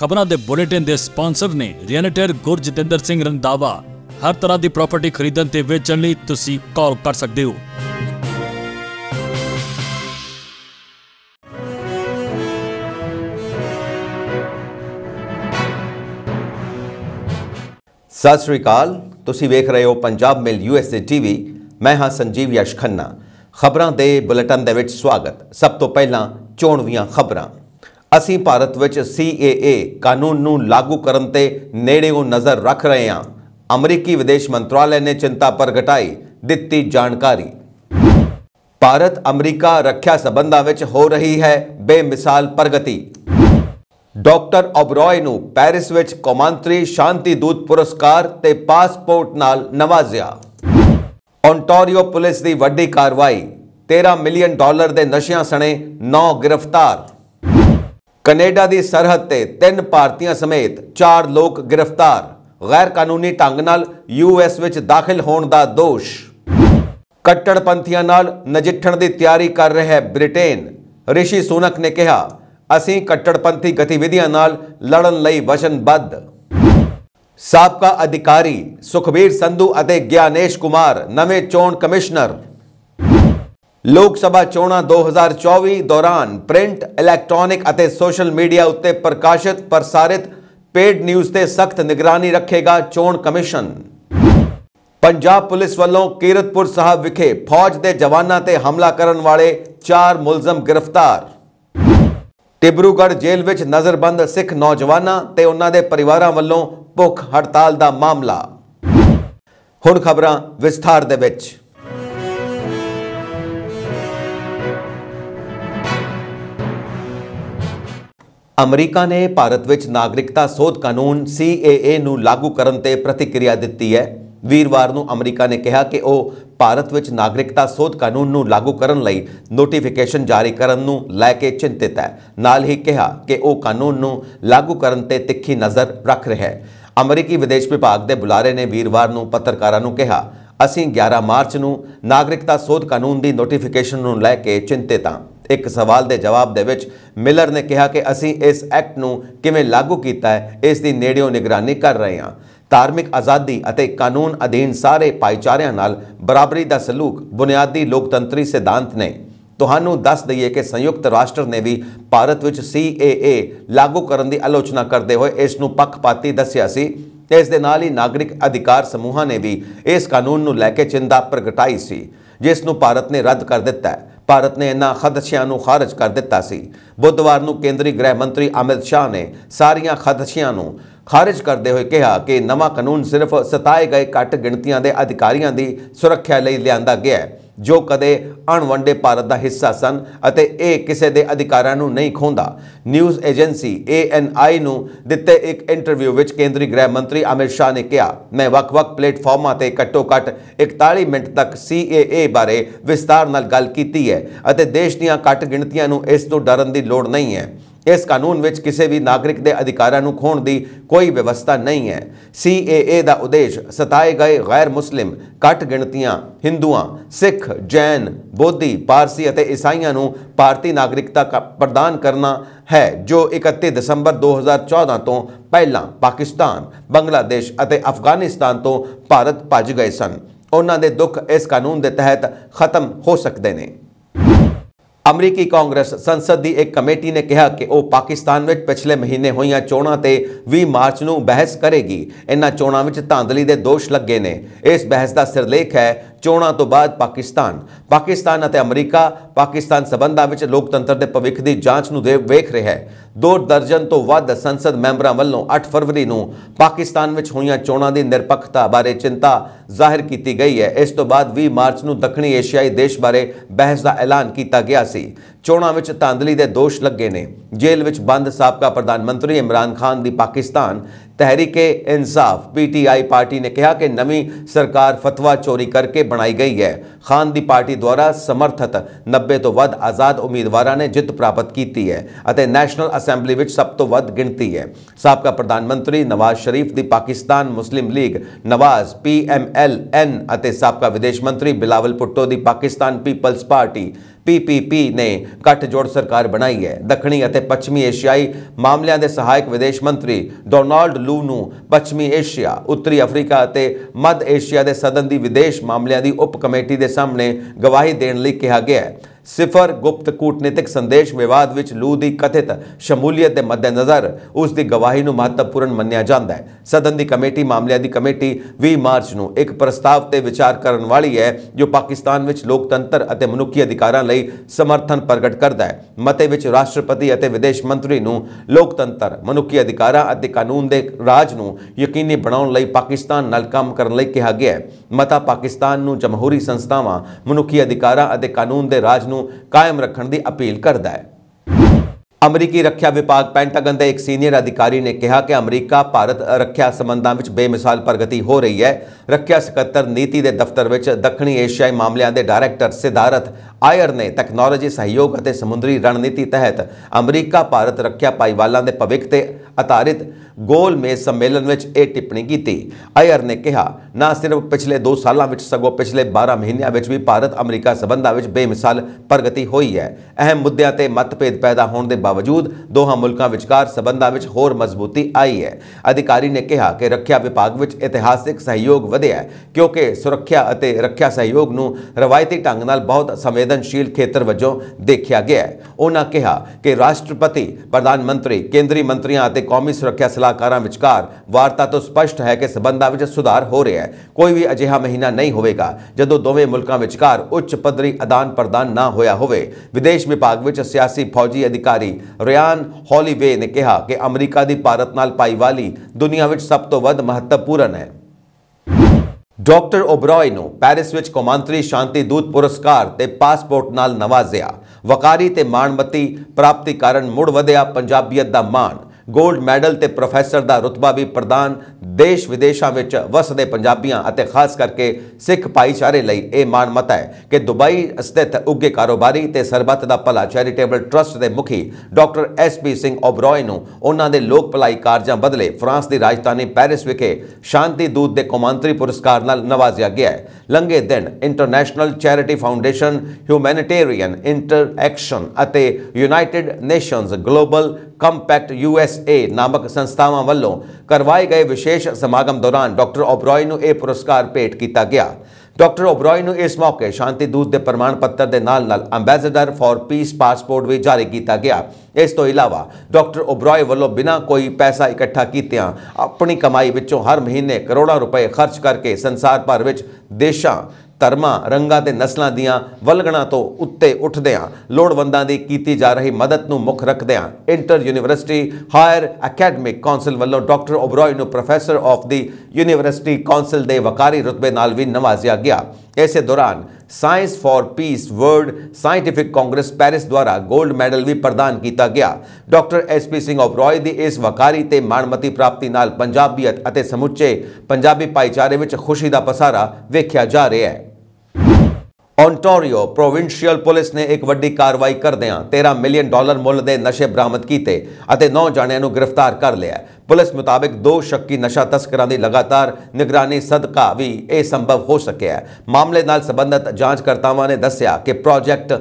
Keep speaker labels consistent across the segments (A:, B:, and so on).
A: ਖਬਰਾਂ ਦੇ ਬੁਲੇਟਿਨ ਦੇ ਸਪਾਂਸਰ ਨੇ ਰੀਅਲਟਰ ਗੁਰਜਤਿੰਦਰ ਸਿੰਘ ਰੰਦਾਵਾ ਹਰ ਤਰ੍ਹਾਂ ਦੀ ਪ੍ਰਾਪਰਟੀ ਖਰੀਦਣ ਤੇ ਵੇਚਣ ਲਈ ਤੁਸੀਂ ਕਾਲ ਕਰ ਸਕਦੇ ਹੋ ਸਤਿ ਸ੍ਰੀ ਅਕਾਲ ਤੁਸੀਂ ਵੇਖ ਰਹੇ ਹੋ ਪੰਜਾਬ ਮਿਲ ਯੂਐਸਏ ਟੀਵੀ ਮੈਂ ਹਾਂ ਸੰਜੀਵ ਯਸ਼ਖੰਨਾ ਖਬਰਾਂ ਦੇ ਬੁਲੇਟਿਨ ਦੇ ਵਿੱਚ ਸਵਾਗਤ ਸਭ ਤੋਂ ਪਹਿਲਾਂ ਚੋਣਵੀਆਂ ਖਬਰਾਂ ਅਸੀਂ ਭਾਰਤ ਵਿੱਚ ਸੀਏਏ ਕਾਨੂੰਨ ਨੂੰ ਲਾਗੂ ਕਰਨ ਤੇ ਨੇੜੇੋਂ ਨਜ਼ਰ ਰੱਖ ਰਹੇ ਹਾਂ ਅਮਰੀਕੀ ਵਿਦੇਸ਼ ਮੰਤਰਾਲੇ ਨੇ ਚਿੰਤਾ ਪ੍ਰਗਟਾਈ ਦਿੱਤੀ ਜਾਣਕਾਰੀ ਭਾਰਤ ਅਮਰੀਕਾ ਰੱਖਿਆ ਸਬੰਧਾਂ ਵਿੱਚ ਹੋ ਰਹੀ ਹੈ ਬੇਮਿਸਾਲ ਪ੍ਰਗਤੀ ਡਾਕਟਰ ਓਬਰੋਏ ਨੂੰ ਪੈਰਿਸ ਵਿੱਚ ਕਮਾਂਤਰੀ ਸ਼ਾਂਤੀ ਦੂਤ ਪੁਰਸਕਾਰ ਤੇ ਪਾਸਪੋਰਟ ਨਾਲ ਨਵਾਜ਼ਿਆ ਓਨਟਾਰੀਓ ਪੁਲਿਸ ਦੀ ਵੱਡੀ ਕਾਰਵਾਈ 13 ਮਿਲੀਅਨ ਡਾਲਰ ਦੇ ਨਸ਼ਿਆਂ ਸਣੇ 9 ਗ੍ਰਿਫਤਾਰ ਕੈਨੇਡਾ ਦੀ ਸਰਹੱਦ ਤੇ ਤਿੰਨ ਭਾਰਤੀਆਂ ਸਮੇਤ ਚਾਰ ਲੋਕ ਗ੍ਰਿਫਤਾਰ ਗੈਰ ਕਾਨੂੰਨੀ ਢੰਗ ਨਾਲ ਯੂਐਸ ਵਿੱਚ ਦਾਖਲ ਹੋਣ ਦਾ ਦੋਸ਼ ਕੱਟੜਪੰਥੀਆਂ ਨਾਲ ਨਜਿੱਠਣ ਦੀ ਤਿਆਰੀ ਕਰ ਰਿਹਾ ਹੈ ਬ੍ਰਿਟੇਨ ਰਿਸ਼ੀ ਸੋਨਕ ਨੇ ਕਿਹਾ ਅਸੀਂ ਕੱਟੜਪੰਥੀ ਗਤੀਵਿਧੀਆਂ ਨਾਲ ਲੜਨ ਲਈ ਵਚਨਬੱਧ ਸਾਬਕਾ ਅਧਿਕਾਰੀ ਸੁਖਬੀਰ ਸੰਧੂ ਅਤੇ ਗਿਆਨੇਸ਼ ਕੁਮਾਰ ਨਵੇਂ ਚੋਣ ਕਮਿਸ਼ਨਰ ਲੋਕ ਸਭਾ ਚੋਣਾਂ 2024 ਦੌਰਾਨ ਪ੍ਰਿੰਟ ਇਲੈਕਟ੍ਰੋਨਿਕ ਅਤੇ ਸੋਸ਼ਲ ਮੀਡੀਆ ਉੱਤੇ ਪ੍ਰਕਾਸ਼ਿਤ ਪ੍ਰਸਾਰਿਤ ਪੇਡ ਨਿਊਜ਼ ਤੇ ਸਖਤ ਨਿਗਰਾਨੀ ਰੱਖੇਗਾ ਚੋਣ ਕਮਿਸ਼ਨ ਪੰਜਾਬ ਪੁਲਿਸ ਵੱਲੋਂ ਕੀਰਤਪੁਰ ਸਾਹਿਬ ਵਿਖੇ ਫੌਜ ਦੇ ਜਵਾਨਾਂ ਤੇ ਹਮਲਾ ਕਰਨ ਵਾਲੇ 4 ਮੁਲਜ਼ਮ ਗ੍ਰਿਫਤਾਰ ਟਿਬਰੂਗੜ ਜੇਲ੍ਹ ਵਿੱਚ ਨਜ਼ਰਬੰਦ ਸਿੱਖ ਨੌਜਵਾਨਾਂ ਤੇ ਉਹਨਾਂ ਦੇ ਪਰਿਵਾਰਾਂ ਵੱਲੋਂ ਭੁੱਖ ਹੜਤਾਲ ਦਾ ਮਾਮਲਾ ਹੁਣ ਖਬਰਾਂ ਵਿਸਥਾਰ ਦੇ ਵਿੱਚ ਅਮਰੀਕਾ ਨੇ ਭਾਰਤ ਵਿੱਚ ਨਾਗਰਿਕਤਾ ਸੋਧ ਕਾਨੂੰਨ CAA ਨੂੰ ਲਾਗੂ ਕਰਨ ਤੇ ਪ੍ਰਤੀਕਿਰਿਆ ਦਿੱਤੀ ਹੈ ਵੀਰਵਾਰ ਨੂੰ ਅਮਰੀਕਾ ਨੇ ਕਿਹਾ ਕਿ ਉਹ ਭਾਰਤ ਵਿੱਚ ਨਾਗਰਿਕਤਾ ਸੋਧ ਕਾਨੂੰਨ ਨੂੰ ਲਾਗੂ ਕਰਨ ਲਈ ਨੋਟੀਫਿਕੇਸ਼ਨ ਜਾਰੀ ਕਰਨ ਨੂੰ ਲੈ ਕੇ ਚਿੰਤਿਤ ਹੈ ਨਾਲ ਹੀ ਕਿਹਾ ਕਿ ਉਹ ਕਾਨੂੰਨ ਨੂੰ ਲਾਗੂ ਕਰਨ ਤੇ ਤਿੱਖੀ ਨਜ਼ਰ ਰੱਖ ਰਿਹਾ ਹੈ ਅਮਰੀਕੀ ਵਿਦੇਸ਼ ਵਿਭਾਗ ਦੇ ਬੁਲਾਰੇ ਨੇ ਵੀਰਵਾਰ ਨੂੰ ਪੱਤਰਕਾਰਾਂ ਨੂੰ ਕਿਹਾ ਅਸੀਂ 11 ਮਾਰਚ ਨੂੰ ਨਾਗਰਿਕਤਾ ਸੋਧ ਕਾਨੂੰਨ ਦੀ ਨੋਟੀਫਿਕੇਸ਼ਨ ਨੂੰ ਲੈ ਕੇ ਚਿੰਤਿਤ ਹਾਂ ਇੱਕ ਸਵਾਲ ਦੇ ਜਵਾਬ ਦੇ ਵਿੱਚ ਮਿਲਰ ਨੇ ਕਿਹਾ ਕਿ ਅਸੀਂ ਇਸ ਐਕਟ ਨੂੰ ਕਿਵੇਂ ਲਾਗੂ ਕੀਤਾ ਹੈ ਇਸ ਦੀ ਨੇੜਿਓਂ ਨਿਗਰਾਨੀ ਕਰ ਰਹੇ ਹਾਂ ਧਾਰਮਿਕ ਆਜ਼ਾਦੀ ਅਤੇ ਕਾਨੂੰਨ ਅਧੀਨ ਸਾਰੇ ਪਾਈਚਾਰਿਆਂ ਨਾਲ ਬਰਾਬਰੀ ਦਾ ਸਲੂਕ ਬੁਨਿਆਦੀ ਲੋਕਤੰਤਰੀ ਸਿਧਾਂਤ ਨੇ ਤੁਹਾਨੂੰ ਦੱਸ ਦਈਏ ਕਿ ਸੰਯੁਕਤ ਰਾਸ਼ਟਰ ਨੇ ਵੀ ਭਾਰਤ ਵਿੱਚ CAA ਲਾਗੂ ਕਰਨ ਦੀ ਆਲੋਚਨਾ ਕਰਦੇ ਹੋਏ ਇਸ ਨੂੰ ਪੱਖਪਾਤੀ ਦੱਸਿਆ ਸੀ ਇਸ ਦੇ ਨਾਲ ਹੀ ਨਾਗਰਿਕ ਅਧਿਕਾਰ ਸਮੂਹਾਂ ਨੇ ਵੀ ਇਸ ਕਾਨੂੰਨ ਨੂੰ ਲੈ ਕੇ ਚਿੰਤਾ ਪ੍ਰਗਟਾਈ ਸੀ ਜਿਸ ਨੂੰ ਭਾਰਤ ਨੇ ਰੱਦ ਕਰ ਦਿੱਤਾ ਹੈ ਭਾਰਤ ਨੇ ਇਹਨਾਂ ਖਦਸ਼ਿਆਂ ਨੂੰ ਖਾਰਜ ਕਰ ਦਿੱਤਾ ਸੀ ਬੁੱਧਵਾਰ ਨੂੰ ਕੇਂਦਰੀ ਗ੍ਰਹਿ ਮੰਤਰੀ ਅਮਿਤ ਸ਼ਾਹ ਨੇ ਸਾਰੀਆਂ ਖਦਸ਼ਿਆਂ ਨੂੰ ਖਾਰਜ ਕਰਦੇ ਹੋਏ ਕਿਹਾ ਕਿ ਨਵਾਂ ਕਾਨੂੰਨ ਸਿਰਫ ਸਤਾਏ ਗਏ ਘੱਟ ਗਿਣਤੀਆਂ ਦੇ ਅਧਿਕਾਰੀਆਂ ਦੀ ਸੁਰੱਖਿਆ ਲਈ ਲਿਆਂਦਾ ਗਿਆ ਹੈ ਜੋ ਕਦੇ ਅਣਵੰਡੇ ਭਾਰਤ ਦਾ ਹਿੱਸਾ ਸਨ ਅਤੇ ਇਹ ਕਿਸੇ ਦੇ ਅਧਿਕਾਰਾਂ ਨੂੰ ਨਹੀਂ ਖੋਂਦਾ ਨਿਊਜ਼ ਏਜੰਸੀ ANI ਨੂੰ ਦਿੱਤੇ ਇੱਕ ਇੰਟਰਵਿਊ ਵਿੱਚ ਕੇਂਦਰੀ ਗ੍ਰਹਿ ਮੰਤਰੀ ਅਮਿਤ ਸ਼ਾਹ ਨੇ ਕਿਹਾ ਮੈਂ ਵੱਖ-ਵੱਖ ਪਲੇਟਫਾਰਮਾਂ ਤੇ ਘੱਟੋ-ਘੱਟ 41 ਮਿੰਟ ਤੱਕ CAA ਬਾਰੇ ਵਿਸਤਾਰ ਨਾਲ ਗੱਲ ਕੀਤੀ ਹੈ ਅਤੇ ਦੇਸ਼ ਦੀਆਂ ਘੱਟ ਗਿਣਤੀਆਂ ਨੂੰ ਇਸ ਤੋਂ ਡਰਨ ਦੀ ਲੋੜ ਨਹੀਂ ਹੈ ਇਸ ਕਾਨੂੰਨ ਵਿੱਚ ਕਿਸੇ ਵੀ ਨਾਗਰਿਕ ਦੇ ਅਧਿਕਾਰਾਂ ਨੂੰ ਖੋਣ ਦੀ ਕੋਈ ਵਿਵਸਥਾ ਨਹੀਂ ਹੈ ਸੀਏਏ ਦਾ ਉਦੇਸ਼ ਸਤਾਏ ਗਏ ਗੈਰ ਮੁਸਲਿਮ ਘੱਟ ਗਿਣਤੀਆਂ ਹਿੰਦੂਆਂ ਸਿੱਖ ਜੈਨ ਬੋਧੀ ਪਾਰਸੀ ਅਤੇ ਈਸਾਈਆਂ ਨੂੰ ਭਾਰਤੀ ਨਾਗਰਿਕਤਾ ਪ੍ਰਦਾਨ ਕਰਨਾ ਹੈ ਜੋ 31 ਦਸੰਬਰ 2014 ਤੋਂ ਪਹਿਲਾਂ ਪਾਕਿਸਤਾਨ ਬੰਗਲਾਦੇਸ਼ ਅਤੇ ਅਫਗਾਨਿਸਤਾਨ ਤੋਂ ਭਾਰਤ ਭੱਜ ਗਏ ਸਨ ਉਹਨਾਂ ਦੇ ਦੁੱਖ ਇਸ ਕਾਨੂੰਨ ਦੇ ਤਹਿਤ ਖਤਮ ਹੋ ਸਕਦੇ ਨੇ ਅਮਰੀਕੀ ਕਾਂਗਰਸ ਸੰਸਦ ਦੀ ਇੱਕ ਕਮੇਟੀ ਨੇ ਕਿਹਾ ਕਿ ਉਹ ਪਾਕਿਸਤਾਨ ਵਿੱਚ ਪਿਛਲੇ ਮਹੀਨੇ ਹੋਈਆਂ ਚੋਣਾਂ ਤੇ 20 ਮਾਰਚ ਨੂੰ ਬਹਿਸ ਕਰੇਗੀ ਇਨ੍ਹਾਂ ਚੋਣਾਂ ਵਿੱਚ ਧਾਂਦਲੀ ਦੇ ਦੋਸ਼ ਲੱਗੇ ਨੇ ਇਸ ਬਹਿਸ ਦਾ ਸਿਰਲੇਖ ਹੈ ਚੋਣਾਂ ਤੋਂ ਬਾਅਦ ਪਾਕਿਸਤਾਨ ਪਾਕਿਸਤਾਨ ਅਤੇ ਅਮਰੀਕਾ ਪਾਕਿਸਤਾਨ ਸਬੰਧਾਂ ਵਿੱਚ ਲੋਕਤੰਤਰ ਦੇ ਭਵਿੱਖ ਦੀ ਜਾਂਚ ਨੂੰ ਵੇਖ ਰਿਹਾ ਹੈ ਦੋ ਦਰਜਨ ਤੋਂ ਵੱਧ ਸੰਸਦ ਮੈਂਬਰਾਂ ਵੱਲੋਂ 8 ਫਰਵਰੀ ਨੂੰ ਪਾਕਿਸਤਾਨ ਵਿੱਚ ਹੋਈਆਂ ਚੋਣਾਂ ਦੀ ਨਿਰਪੱਖਤਾ ਬਾਰੇ ਚਿੰਤਾ ਜ਼ਾਹਿਰ ਕੀਤੀ ਗਈ ਹੈ ਇਸ ਤੋਂ ਬਾਅਦ 20 ਮਾਰਚ ਨੂੰ ਦੱਖਣੀ ਏਸ਼ੀਆਈ ਦੇਸ਼ ਬਾਰੇ ਬਹਿਸ ਦਾ ਐਲਾਨ ਕੀਤਾ ਗਿਆ ਸੀ ਚੋਣਾਂ ਵਿੱਚ ਤਾਂਦਲੀ ਦੇ ਦੋਸ਼ ਲੱਗੇ ਨੇ ਜੇਲ੍ਹ ਵਿੱਚ ਬੰਦ ਸਾਬਕਾ ਪ੍ਰਧਾਨ ਮੰਤਰੀ ਇਮਰਾਨ ਖਾਨ ਦੀ ਪਾਕਿਸਤਾਨ तहरीक इंसाफ पीटीआई पार्टी ने कहा कि नवी सरकार फतवा चोरी करके ਬਣਾਈ ਗਈ ਹੈ ਖਾਨ ਦੀ ਪਾਰਟੀ ਦੁਆਰਾ ਸਮਰਥਿਤ 90 ਤੋਂ ਵੱਧ ਆਜ਼ਾਦ ਉਮੀਦਵਾਰਾਂ ਨੇ ਜਿੱਤ ਪ੍ਰਾਪਤ ਕੀਤੀ ਹੈ ਅਤੇ ਨੈਸ਼ਨਲ ਅਸੈਂਬਲੀ ਵਿੱਚ ਸਭ ਤੋਂ ਵੱਧ ਗਿਣਤੀ ਹੈ ਸਾਬਕਾ ਪ੍ਰਧਾਨ ਮੰਤਰੀ ਨਵਾਜ਼ ਸ਼ਰੀਫ ਦੀ ਪਾਕਿਸਤਾਨ ਮੁਸਲਿਮ ਲੀਗ ਨਵਾਜ਼ ਪੀਐਮਐਲਐਨ ਅਤੇ ਸਾਬਕਾ ਵਿਦੇਸ਼ ਮੰਤਰੀ ਬਿਲਾਵਲ ਭੁੱਟੋ ਦੀ ਪਾਕਿਸਤਾਨ ਪੀਪਲਸ ਪਾਰਟੀ ਪੀਪੀਪੀ ਨੇ ਗੱਠਜੋੜ ਸਰਕਾਰ ਬਣਾਈ ਹੈ ਦੱਖਣੀ ਅਤੇ ਪੱਛਮੀ ਏਸ਼ੀਆਈ ਮਾਮਲਿਆਂ ਦੇ ਸਹਾਇਕ ਵਿਦੇਸ਼ ਮੰਤਰੀ ਡੋਨਾਲਡ ਲੂ ਨੂੰ ਪੱਛਮੀ ਏਸ਼ੀਆ ਉੱਤਰੀ ਅਫਰੀਕਾ ਅਤੇ ਮੱਧ ਏਸ਼ੀਆ ਦੇ ਸਦਨ ਦੀ ਵਿਦੇਸ਼ ਮਾਮਲਿਆਂ ਦੀ ਉਪ ਕਮੇਟੀ ਦੇ ਸਾਹਮਣੇ ਗਵਾਹੀ ਦੇਣ ਲਈ ਕਿਹਾ ਗਿਆ ਹੈ ਸਿਫਰ ਗੁਪਤ ਕੂਟਨੀਤਿਕ ਸੰਦੇਸ਼ ਵਿਵਾਦ ਵਿੱਚ ਲੂ ਦੀ ਕਥਿਤ ਸ਼ਮੂਲੀਅਤ ਦੇ ਮੱਦੇਨਜ਼ਰ ਉਸ ਦੀ ਗਵਾਹੀ ਨੂੰ ਮਹੱਤਵਪੂਰਨ ਮੰਨਿਆ ਜਾਂਦਾ ਹੈ ਸਦਨ ਦੀ ਕਮੇਟੀ ਮਾਮਲਿਆਂ ਦੀ ਕਮੇਟੀ 20 ਮਾਰਚ ਨੂੰ ਇੱਕ ਪ੍ਰਸਤਾਵ ਤੇ ਵਿਚਾਰ ਕਰਨ ਵਾਲੀ ਹੈ ਜੋ ਪਾਕਿਸਤਾਨ ਵਿੱਚ ਲੋਕਤੰਤਰ ਅਤੇ ਮਨੁੱਖੀ ਅਧਿਕਾਰਾਂ ਲਈ ਸਮਰਥਨ ਪ੍ਰਗਟ ਕਰਦਾ ਹੈ ਮਤੇ ਵਿੱਚ ਰਾਸ਼ਟਰਪਤੀ ਅਤੇ ਵਿਦੇਸ਼ ਮੰਤਰੀ ਨੂੰ ਲੋਕਤੰਤਰ ਮਨੁੱਖੀ ਅਧਿਕਾਰਾਂ ਅਤੇ ਕਾਨੂੰਨ ਦੇ ਰਾਜ ਨੂੰ ਯਕੀਨੀ ਬਣਾਉਣ ਲਈ ਪਾਕਿਸਤਾਨ ਨਾਲ ਕੰਮ ਕਰਨ ਲਈ ਕਿਹਾ ਗਿਆ ਹੈ ਮਤਾ ਪਾਕਿਸਤਾਨ ਨੂੰ ਜਮਹੂਰੀ ਸੰਸਥਾਵਾਂ ਮਨੁੱਖੀ ਅਧਿਕਾਰਾਂ ਅਤੇ ਕਾਨੂੰਨ ਦੇ ਰਾਜ ਨੂੰ ਕਾਇਮ ਰੱਖਣ ਦੀ ਅਪੀਲ ਕਰਦਾ ਹੈ ਅਮਰੀਕੀ ਰੱਖਿਆ ਵਿਭਾਗ ਪੈਂਟਾਗਨ ਦੇ ਇੱਕ ਸੀਨੀਅਰ ਅਧਿਕਾਰੀ ਨੇ ਕਿਹਾ ਕਿ ਅਮਰੀਕਾ ਭਾਰਤ ਰੱਖਿਆ ਸਬੰਧਾਂ ਵਿੱਚ ਬੇਮਿਸਾਲ ਪ੍ਰਗਤੀ ਹੋ ਰਹੀ ਹੈ ਰੱਖਿਆ ਸਕੱਤਰ ਨੀਤੀ ਦੇ ਦਫ਼ਤਰ ਵਿੱਚ ਦੱਖਣੀ ਏਸ਼ੀਆਈ ਮਾਮਲਿਆਂ ਦੇ ਡਾਇਰੈਕਟਰ ਸਿਧਾਰਥ ਆਇਰ ਨੇ ਟੈਕਨੋਲੋਜੀ ਸਹਿਯੋਗ ਅਤੇ ਸਮੁੰਦਰੀ ਰਣਨੀਤੀ ਤਹਿਤ ਅਮਰੀਕਾ ਭਾਰਤ ਰੱਖਿਆ ਪਾਈਵਾਲਾਂ ਦੇ ਭਵਿੱਖ ਤੇ ਆਧਾਰਿਤ ਗੋਲ ਮੇਜ਼ ਸੰਮੇਲਨ ਵਿੱਚ ਇਹ ਟਿੱਪਣੀ ਕੀਤੀ ਆਇਰ ਨੇ ਕਿਹਾ ਨਾ ਸਿਰਫ ਪਿਛਲੇ 2 ਸਾਲਾਂ ਵਿੱਚ ਸਗੋਂ ਪਿਛਲੇ 12 ਮਹੀਨਿਆਂ ਵਿੱਚ ਵੀ ਭਾਰਤ ਅਮਰੀਕਾ ਸਬੰਧਾਂ ਵਿੱਚ ਬੇਮਿਸਾਲ ਪ੍ਰਗਤੀ ਹੋਈ ਹੈ ਅਹਿਮ ਮੁੱਦਿਆਂ ਤੇ ਮਤਭੇਦ ਪੈਦਾ ਹੋਣ ਦੇ ਬਾਵਜੂਦ ਦੋਹਾਂ ਮੁਲਕਾਂ ਵਿਚਕਾਰ ਸਬੰਧਾਂ ਵਿੱਚ ਹੋਰ ਮਜ਼ਬੂਤੀ ਆਈ ਹੈ ਅਧਿਕਾਰੀ ਨੇ ਕਿਹਾ ਕਿ ਰੱਖਿਆ ਵਿਭਾਗ ਵਿੱਚ ਇਤਿਹਾਸਿਕ ਸਹਿਯੋਗ ਵਧਿਆ ਕਿਉਂਕਿ ਸੁਰੱਖਿਆ ਅਤੇ ਰੱਖਿਆ ਸਹਿਯੋਗ ਨੂੰ ਰਵਾਇਤੀ ਢੰਗ ਨਾਲ ਬਹੁਤ ਸੰਵੇਦਨਸ਼ੀਲ ਖੇਤਰ ਵਜੋਂ ਦੇਖਿਆ ਗਿਆ ਹੈ ਉਹਨਾਂ ਕਿਹਾ ਕਿ ਰਾਸ਼ਟਰਪਤੀ ਪ੍ਰਧਾਨ ਮੰਤਰੀ ਕੇਂਦਰੀ ਮੰਤਰੀਆਂ ਅਤੇ ਕੌਮੀ ਸੁਰੱਖਿਆ ਸਲਾਹਕਾਰਾਂ ਵਿਚਕਾਰ ਵਾਰਤਾ ਤੋਂ ਸਪਸ਼ਟ ਹੈ ਕਿ ਸਬੰਧਾਂ ਵਿੱਚ ਸੁਧਾਰ ਹੋ ਰਿਹਾ ਹੈ ਕੋਈ ਵੀ ਅਜਿਹਾ ਮਹੀਨਾ ਨਹੀਂ ਹੋਵੇਗਾ ਜਦੋਂ ਦੋਵੇਂ ਮੁਲਕਾਂ ਵਿਚਕਾਰ ਉੱਚ ਪੱਧਰੀ ਆਦਾਨ ਪ੍ਰਦਾਨ ਨਾ ਹੋਇਆ ਹੋਵੇ ਵਿਦੇਸ਼ ਵਿਭਾਗ ਵਿੱਚ ਸਿਆਸੀ ਫੌਜੀ ਅਧਿਕਾਰੀ ਰਿਆਨ ਹੌਲੀਵੇ ਨੇ ਕਿਹਾ ਕਿ ਅਮਰੀਕਾ ਦੀ ਭਾਰਤ ਨਾਲ ਪਾਈਵਾਲੀ ਦੁਨੀਆ ਵਿੱਚ ਸਭ ਤੋਂ ਵੱਧ ਮਹੱਤਵਪੂਰਨ ਹੈ ਡਾਕਟਰ ਓਬਰਾਏ ਨੂੰ ਪੈਰਿਸ ਵਿੱਚ ਕੌਮਾਂਤਰੀ ਸ਼ਾਂਤੀ ਦੂਤ ਪੁਰਸਕਾਰ ਤੇ ਪਾਸਪੋਰਟ ਨਾਲ ਨਵਾਜ਼ਿਆ ਵਕਾਰੀ ਤੇ ਮਾਣਮਤੀ ਪ੍ਰਾਪਤੀ ਕਾਰਨ ਮੁੜ ਵਧਿਆ ਪੰਜਾਬੀਅਤ ਦਾ ਮਾਣ ਗੋਲਡ ਮੈਡਲ ਤੇ ਪ੍ਰੋਫੈਸਰ ਦਾ ਰਤਬਾ ਵੀ ਪ੍ਰਦਾਨ ਦੇਸ਼ ਵਿਦੇਸ਼ਾਂ ਵਿੱਚ ਵਸਦੇ ਪੰਜਾਬੀਆਂ ਅਤੇ ਖਾਸ ਕਰਕੇ ਸਿੱਖ ਭਾਈਚਾਰੇ ਲਈ ਇਹ ਮਾਣ ਮਤਾ ਹੈ ਕਿ ਦੁਬਈ ਸਥਿਤ ਉੱਗੇ ਕਾਰੋਬਾਰੀ ਤੇ ਸਰਬੱਤ ਦਾ ਭਲਾ ਚੈਰੀਟੇਬਲ ਟਰਸਟ ਦੇ ਮੁਖੀ doctor S P Singh Oberoi ਨੂੰ ਉਹਨਾਂ ਦੇ ਲੋਕ ਭਲਾਈ ਕਾਰਜਾਂ ਬਦਲੇ ਫਰਾਂਸ ਦੀ ਰਾਜਧਾਨੀ ਪੈਰਿਸ ਵਿਖੇ ਸ਼ਾਂਤੀ ਦੂਤ ਦੇ ਕੌਮਾਂਤਰੀ ਪੁਰਸਕਾਰ ਨਾਲ ਨਵਾਜ਼ਿਆ ਗਿਆ ਹੈ ਲੰਗੇ ਦਿਨ international charity foundation humanitarian action ਅਤੇ United Nations global compact USA ਨਾਮਕ ਸੰਸਥਾਵਾਂ ਵੱਲੋਂ ਕਰਵਾਏ ਗਏ ਵਿਸ਼ੇਸ਼ ਸਮਾਗਮ ਦੌਰਾਨ ਡਾਕਟਰ ਓਬਰਾਏ ਨੂੰ ਇਹ ਪੁਰਸਕਾਰ ਭੇਟ ਕੀਤਾ ਗਿਆ ਡਾਕਟਰ ਓਬਰਾਏ ਨੂੰ ਇਸ ਮੌਕੇ ਸ਼ਾਂਤੀ ਦੂਤ ਦੇ ਪ੍ਰਮਾਣ ਪੱਤਰ ਦੇ ਨਾਲ ਨਾਲ ਐਮਬੈਸਡਰ ਫਾਰ ਪੀਸ ਪਾਸਪੋਰਟ ਵੀ ਜਾਰੀ ਕੀਤਾ ਗਿਆ ਇਸ ਤੋਂ ਇਲਾਵਾ ਡਾਕਟਰ ਓਬਰਾਏ ਵੱਲੋਂ ਬਿਨਾਂ ਕੋਈ ਪੈਸਾ ਇਕੱਠਾ ਕੀਤਿਆਂ ਆਪਣੀ ਕਮਾਈ ਵਿੱਚੋਂ ਹਰ ਮਹੀਨੇ ਕਰੋੜਾਂ ਰੁਪਏ ਖਰਚ ਕਰਕੇ ਸੰਸਾਰ ਭਰ ਵਿੱਚ ਦੇਸ਼ਾਂ ਧਰਮਾਂ ਰੰਗਾਂ ਤੇ ਨਸਲਾਂ ਦੀਆਂ ਵਲਗਣਾ ਤੋਂ ਉੱਤੇ ਉੱਠਦੇ ਹਾਂ ਲੋੜਵੰਦਾਂ ਦੀ ਕੀਤੀ ਜਾ ਰਹੀ ਮਦਦ ਨੂੰ ਮੁੱਖ ਰੱਖਦੇ ਹਾਂ inter university higher academic council ਵੱਲੋਂ ਡਾਕਟਰ ਓਬਰਾਏ ਨੂੰ professor of the university council ਦੇ ਵਕਾਰੀ ਰੁਤਬੇ ਨਾਲ ਵੀ ਨਵਾਜ਼ਿਆ ਗਿਆ ਇਸੇ ਦੌਰਾਨ science for peace world scientific congress Paris ਦੁਆਰਾ 골ਡ ਮੈਡਲ ਵੀ ਪ੍ਰਦਾਨ ਕੀਤਾ ਗਿਆ ਡਾਕਟਰ ਐਸਪੀ ਸਿੰਘ ਓਬਰਾਏ ਦੀ ਇਸ ਵਕਾਰੀ ਤੇ ਮਾਣਮਤੀ ਪ੍ਰਾਪਤੀ ਨਾਲ ਪੰਜਾਬੀਅਤ ਅਤੇ ਸਮੁੱਚੇ ਪੰਜਾਬੀ ਭਾਈਚਾਰੇ ਵਿੱਚ ਖੁਸ਼ੀ ਦਾ ਪਸਾਰਾ ਵੇਖਿਆ ਜਾ ਰਿਹਾ ਹੈ ਓਨਟਾਰੀਓ ਪ੍ਰੋਵਿੰਸ਼ੀਅਲ ਪੁਲਿਸ ਨੇ ਇੱਕ ਵੱਡੀ ਕਾਰਵਾਈ ਕਰਦਿਆਂ 13 ਮਿਲੀਅਨ ਡਾਲਰ ਮੁੱਲ ਦੇ ਨਸ਼ੇ ਬਰਾਮਦ ਕੀਤੇ ਅਤੇ 9 ਜਾਣਿਆਂ ਨੂੰ ਗ੍ਰਿਫਤਾਰ ਕਰ ਲਿਆ ਪੁਲਿਸ ਮੁਤਾਬਕ ਦੋ ਸ਼ੱਕੀ ਨਸ਼ਾ ਤਸਕਰਾਂ ਦੀ ਲਗਾਤਾਰ ਨਿਗਰਾਨੀ ਸਦਕਾ ਵੀ ਇਹ ਸੰਭਵ ਹੋ ਸਕਿਆ ਮਾਮਲੇ ਨਾਲ ਸੰਬੰਧਤ ਜਾਂਚਕਰਤਾਵਾਂ ਨੇ ਦੱਸਿਆ ਕਿ ਪ੍ਰੋਜੈਕਟ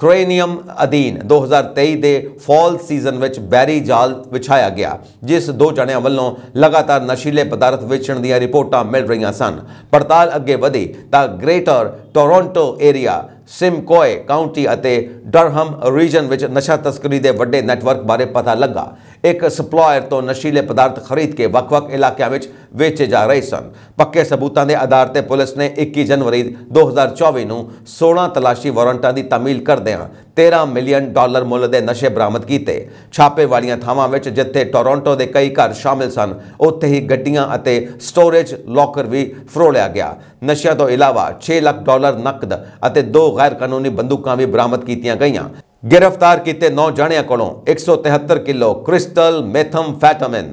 A: ਕ੍ਰੇਨੀਅਮ ਅਧੀਨ 2023 ਦੇ ਫਾਲ ਸੀਜ਼ਨ ਵਿੱਚ ਬੈਰੀ ਜਾਲ ਵਿਛਾਇਆ ਗਿਆ ਜਿਸ ਦੋ ਜਣਿਆਂ ਵੱਲੋਂ ਲਗਾਤਾਰ ਨਸ਼ੀਲੇ ਪਦਾਰਥ ਵੇਚਣ ਦੀਆਂ ਰਿਪੋਰਟਾਂ ਮਿਲ ਰਹੀਆਂ ਸਨ ਪੜਤਾਲ ਅੱਗੇ ਵਧੀ ਤਾਂ greater Toronto area Simcoe county ਅਤੇ ਡਰਹਮ ਰੀਜਨ ਵਿੱਚ ਨਸ਼ਾ ਤਸਕਰੀ ਦੇ ਵੱਡੇ ਨੈਟਵਰਕ ਬਾਰੇ ਪਤਾ ਲੱਗਾ ਇੱਕ ਸਪਲਾਇਰ ਤੋਂ ਨਸ਼ੀਲੇ ਪਦਾਰਥ ਖਰੀਦ ਕੇ ਵੱਖ-ਵੱਖ ਇਲਾਕਿਆਂ ਵਿੱਚ ਵੇਚੇ ਜਾ ਰਹੇ ਸਨ ਪੱਕੇ ਸਬੂਤਾਂ ਦੇ ਆਧਾਰ ਤੇ ਪੁਲਿਸ ਨੇ 21 ਜਨਵਰੀ 2024 ਨੂੰ 16 ਤਲਾਸ਼ੀ ਵਾਰੰਟਾਂ ਦੀ ਤਾਮੀਲ ਕਰਦਿਆਂ 13 ਮਿਲੀਅਨ ਡਾਲਰ ਮੁੱਲ ਦੇ ਨਸ਼ੇ ਬਰਾਮਦ ਕੀਤੇ ਛਾਪੇ ਵਾਲੀਆਂ ਥਾਵਾਂ ਵਿੱਚ ਜਿੱਥੇ ਟੋਰਾਂਟੋ ਦੇ ਕਈ ਘਰ ਸ਼ਾਮਿਲ ਸਨ ਉੱਥੇ ਹੀ ਗੱਡੀਆਂ ਅਤੇ ਸਟੋਰੇਜ ਲੋਕਰ ਵੀ ਫਰੋਲਿਆ ਗਿਆ ਨਸ਼ਿਆਂ ਤੋਂ ਇਲਾਵਾ 6 ਲੱਖ ਡਾਲਰ ਨਕਦ ਅਤੇ ਦੋ ਗੈਰ ਕਾਨੂੰਨੀ ਬੰਦੂਕਾਂ ਵੀ ਬਰਾਮਦ ਕੀਤੀਆਂ ਗਈਆਂ ਗ੍ਰਿਫਤਾਰ ਕੀਤੇ 9 ਜਣਿਆਂ ਕੋਲੋਂ 173 kilo crystal methamphetamine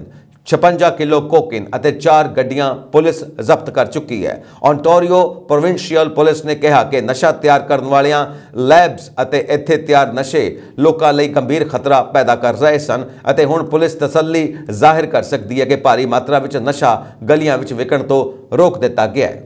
A: 56 kilo cocaine ਅਤੇ 4 ਗੱਡੀਆਂ ਪੁਲਿਸ ਜ਼ਬਤ ਕਰ ਚੁੱਕੀ ਹੈ ਔਨਟਾਰੀਓ ਪ੍ਰੋਵਿੰਸ਼ੀਅਲ ਪੁਲਿਸ ਨੇ ਕਿਹਾ ਕਿ ਨਸ਼ਾ ਤਿਆਰ ਕਰਨ ਵਾਲਿਆਂ ਲੈਬਸ ਅਤੇ ਇੱਥੇ ਤਿਆਰ ਨਸ਼ੇ ਲੋਕਾਂ ਲਈ ਗੰਭੀਰ ਖਤਰਾ ਪੈਦਾ ਕਰ ਰਹੇ ਸਨ ਅਤੇ ਹੁਣ ਪੁਲਿਸ ਤਸੱਲੀ ਜ਼ਾਹਿਰ ਕਰ ਸਕਦੀ ਹੈ ਕਿ ਭਾਰੀ ਮਾਤਰਾ ਵਿੱਚ ਨਸ਼ਾ ਗਲੀਆਂ ਵਿੱਚ ਵਿਕਣ ਤੋਂ ਰੋਕ ਦਿੱਤਾ ਗਿਆ ਹੈ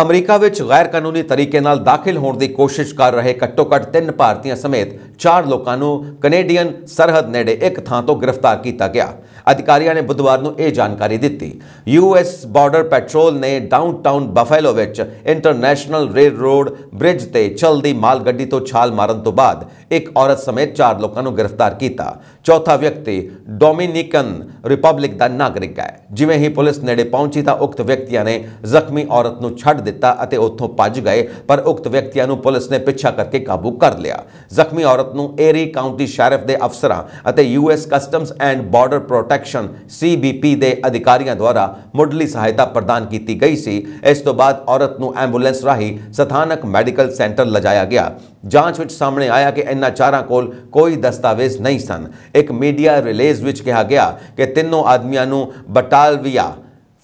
A: ਅਮਰੀਕਾ ਵਿੱਚ ਗੈਰ ਕਾਨੂੰਨੀ ਤਰੀਕੇ ਨਾਲ ਦਾਖਲ ਹੋਣ ਦੀ ਕੋਸ਼ਿਸ਼ ਕਰ ਰਹੇ ਘੱਟੋ-ਘੱਟ ਤਿੰਨ ਭਾਰਤੀਆਂ ਸਮੇਤ ਚਾਰ ਲੋਕਾਂ ਨੂੰ ਕੈਨੇਡੀਅਨ ਸਰਹੱਦ ਨੇੜੇ ਇੱਕ ਥਾਂ ਤੋਂ ਗ੍ਰਿਫਤਾਰ ਕੀਤਾ ਗਿਆ ਅਧਿਕਾਰੀਆਂ ਨੇ ਬੁੱਧਵਾਰ ਨੂੰ ਇਹ ਜਾਣਕਾਰੀ ਦਿੱਤੀ ਯੂਐਸ ਬਾਰਡਰ ਪੈਟਰੋਲ ਨੇ ਡਾਊਨਟਾਊਨ ਬਫੇਲੋ ਵਿੱਚ ਇੰਟਰਨੈਸ਼ਨਲ ਰੇਲ ਰੋਡ ਬ੍ਰਿਜ ਤੇ ਚਲਦੀ ਮਾਲ ਗੱਡੀ ਤੋਂ ਛਾਲ ਮਾਰਨ ਤੋਂ ਬਾਅਦ ਇੱਕ ਔਰਤ ਸਮੇਤ ਚਾਰ ਲੋਕਾਂ ਨੂੰ ਗ੍ਰਿਫਤਾਰ ਕੀਤਾ ਚੌਥਾ ਵਿਅਕਤੀ ਡੋਮਿਨਿਕਨ ਰਿਪਬਲਿਕ ਦਾ ਨਾਗਰਿਕ ਹੈ ਜਿਵੇਂ ਹੀ ਪੁਲਿਸ ਨੇੜੇ ਪਹੁੰਚੀ ਤਾਂ ਉਕਤ ਵਿਅਕਤੀਆਂ ਨੇ ਜ਼ਖਮੀ ਔਰਤ ਨੂੰ ਛੱਡ ਦਿੱਤਾ ਅਤੇ ਉੱਥੋਂ ਭੱਜ ਗਏ ਪਰ ਉਕਤ ਵਿਅਕਤੀਆਂ ਨੂੰ ਪੁਲਿਸ ਨੇ ਪਿੱਛਾ ਕਰਕੇ ਕਾਬੂ ਕਰ ਲਿਆ ਜ਼ਖਮੀ ਔਰਤ ਨੂੰ ਏਰੀ ਕਾਉਂਟੀ ਸ਼ੈਰਿਫ ਦੇ ਅਫਸਰਾਂ ਅਤੇ US customs and border protection CBP ਦੇ ਅਧਿਕਾਰੀਆਂ ਦੁਆਰਾ ਮੁੱਢਲੀ ਸਹਾਇਤਾ ਪ੍ਰਦਾਨ ਕੀਤੀ ਗਈ ਸੀ ਇਸ ਤੋਂ ਬਾਅਦ ਔਰਤ ਨੂੰ ਐਂਬੂਲੈਂਸ ਰਾਹੀਂ ਸਥਾਨਕ ਮੈਡੀਕਲ ਸੈਂਟਰ ਲਿਜਾਇਆ ਗਿਆ ਜਾਂਚ ਵਿੱਚ ਸਾਹਮਣੇ ਆਇਆ ਕਿ ਇਨ੍ਹਾਂ ਚਾਰਾਂ ਕੋਲ ਕੋਈ ਦਸਤਾਵੇਜ਼ ਨਹੀਂ ਸਨ ਇੱਕ ਮੀਡੀਆ ਰਿਲੀਜ਼ ਵਿੱਚ ਕਿਹਾ ਗਿਆ ਕਿ ਤਿੰਨੋਂ ਆਦਮੀਆਂ ਨੂੰ ਬਟਾਲਵੀਆ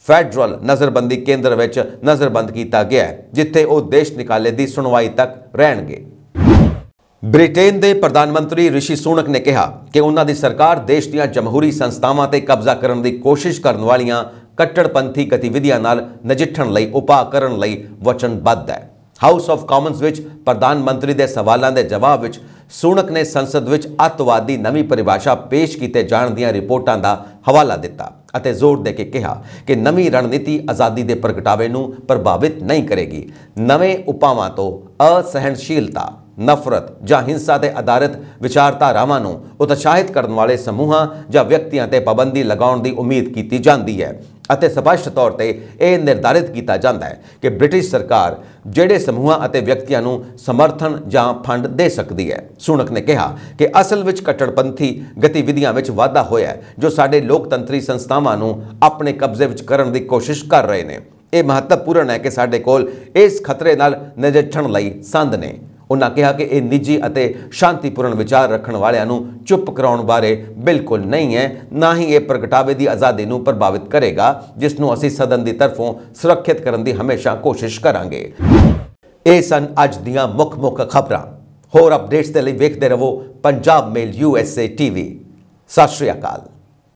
A: ਫੈਡਰਲ ਨਜ਼ਰਬੰਦੀ ਕੇਂਦਰ ਵਿੱਚ ਨਜ਼ਰਬੰਦ ਕੀਤਾ ਗਿਆ ਹੈ ਜਿੱਥੇ ਉਹ ਦੇਸ਼ ਨਿਕਾਲੇ ਦੀ ਸੁਣਵਾਈ ਤੱਕ ਰਹਿਣਗੇ ਬ੍ਰਿਟੇਨ ਦੇ ਪ੍ਰਧਾਨ ਮੰਤਰੀ ਰਿਸ਼ੀ ਸੂਨਕ ਨੇ ਕਿਹਾ ਕਿ ਉਹਨਾਂ ਦੀ ਸਰਕਾਰ ਦੇਸ਼ ਦੀਆਂ ਜਮਹੂਰੀ ਸੰਸਥਾਵਾਂ ਤੇ ਕਬਜ਼ਾ ਕਰਨ ਦੀ ਕੋਸ਼ਿਸ਼ ਕਰਨ ਵਾਲੀਆਂ ਕੱਟੜਪੰਥੀ ਗਤੀਵਿਧੀਆਂ ਨਾਲ ਨਜਿੱਠਣ ਲਈ ਉਪਾਅ ਕਰਨ ਲਈ ਵਚਨਬੱਧ ਹੈ ਹਾਊਸ ਆਫ ਕਾਮਨਸ ਵਿੱਚ ਪ੍ਰਧਾਨ ਮੰਤਰੀ ਦੇ ਸਵਾਲਾਂ ਦੇ ਜਵਾਬ ਵਿੱਚ ਸੂਨਕ ਨੇ ਸੰਸਦ ਵਿੱਚ ਅਤਵਾਦੀ ਨਵੀਂ ਪਰਿਭਾਸ਼ਾ ਪੇਸ਼ ਕੀਤੇ ਜਾਣ ਦੀਆਂ ਰਿਪੋਰਟਾਂ ਦਾ ਹਵਾਲਾ ਦਿੱਤਾ ਅਤੇ ਜ਼ੋਰ ਦੇ ਕੇ ਕਿਹਾ ਕਿ ਨਵੀਂ ਰਣਨੀਤੀ ਆਜ਼ਾਦੀ ਦੇ ਪ੍ਰਗਟਾਵੇ ਨੂੰ ਪ੍ਰਭਾਵਿਤ ਨਹੀਂ ਕਰੇਗੀ ਨਵੇਂ ਉਪਾਵਾਂ ਤੋਂ ਅਸਹਿਣਸ਼ੀਲਤਾ ਨਫ਼ਰਤ ਜਾਂ ਹਿੰਸਾ ਦੇ ਆਧਾਰਿਤ ਵਿਚਾਰਧਾਰਾਵਾਂ ਨੂੰ ਉਤਸ਼ਾਹਿਤ ਕਰਨ ਵਾਲੇ ਸਮੂਹਾਂ ਜਾਂ ਵਿਅਕਤੀਆਂ ਤੇ ਪਾਬੰਦੀ ਲਗਾਉਣ ਦੀ ਉਮੀਦ ਕੀਤੀ ਜਾਂਦੀ ਹੈ ਅਤੇ ਸਪਸ਼ਟ ਤੌਰ ਤੇ ਇਹ ਨਿਰਧਾਰਿਤ ਕੀਤਾ ਜਾਂਦਾ ਹੈ ਕਿ ਬ੍ਰਿਟਿਸ਼ ਸਰਕਾਰ ਜਿਹੜੇ ਸਮੂਹਾਂ ਅਤੇ ਵਿਅਕਤੀਆਂ ਨੂੰ ਸਮਰਥਨ ਜਾਂ ਫੰਡ ਦੇ ਸਕਦੀ ਹੈ ਸੁਣਕ ਨੇ ਕਿਹਾ ਕਿ ਅਸਲ ਵਿੱਚ ਕੱਟੜਪੰਥੀ ਗਤੀਵਿਧੀਆਂ ਵਿੱਚ ਵਾਧਾ ਹੋਇਆ ਜੋ ਸਾਡੇ ਲੋਕਤੰਤਰੀ ਸੰਸਥਾਵਾਂ ਨੂੰ ਆਪਣੇ ਕਬਜ਼ੇ ਵਿੱਚ ਕਰਨ ਦੀ ਕੋਸ਼ਿਸ਼ ਕਰ ਰਹੇ ਨੇ ਇਹ ਮਹੱਤਵਪੂਰਨ ਹੈ ਕਿ ਸਾਡੇ ਕੋਲ ਇਸ ਖਤਰੇ ਨਾਲ ਨਜਿੱਠਣ ਲਈ ਸੰਦ ਨੇ ਉਹਨਾਂ ਕਿਹਾ ਕਿ ਇਹ ਨਿੱਜੀ ਅਤੇ ਸ਼ਾਂਤੀਪੂਰਨ ਵਿਚਾਰ ਰੱਖਣ ਵਾਲਿਆਂ ਨੂੰ ਚੁੱਪ ਕਰਾਉਣ ਬਾਰੇ ਬਿਲਕੁਲ ਨਹੀਂ ਹੈ ਨਾ ਹੀ ਇਹ ਪ੍ਰਗਟਾਵੇ ਦੀ ਆਜ਼ਾਦੀ ਨੂੰ ਪ੍ਰਭਾਵਿਤ ਕਰੇਗਾ ਜਿਸ ਨੂੰ ਅਸੀਂ ਸਦਨ ਦੀ ਤਰਫੋਂ ਸੁਰੱਖਿਅਤ ਕਰਨ ਦੀ ਹਮੇਸ਼ਾ ਕੋਸ਼ਿਸ਼ ਕਰਾਂਗੇ ਇਹ ਸਨ ਅੱਜ ਦੀਆਂ ਮੁੱਖ-ਮੁੱਖ ਖਬਰਾਂ ਹੋਰ ਅਪਡੇਟਸ ਦੇ ਲਈ ਵੇਖਦੇ ਰਹੋ ਪੰਜਾਬ ਮੇਲ ਯੂਐਸਏ ਟੀਵੀ ਸਤਿ ਸ਼੍ਰੀ ਅਕਾਲ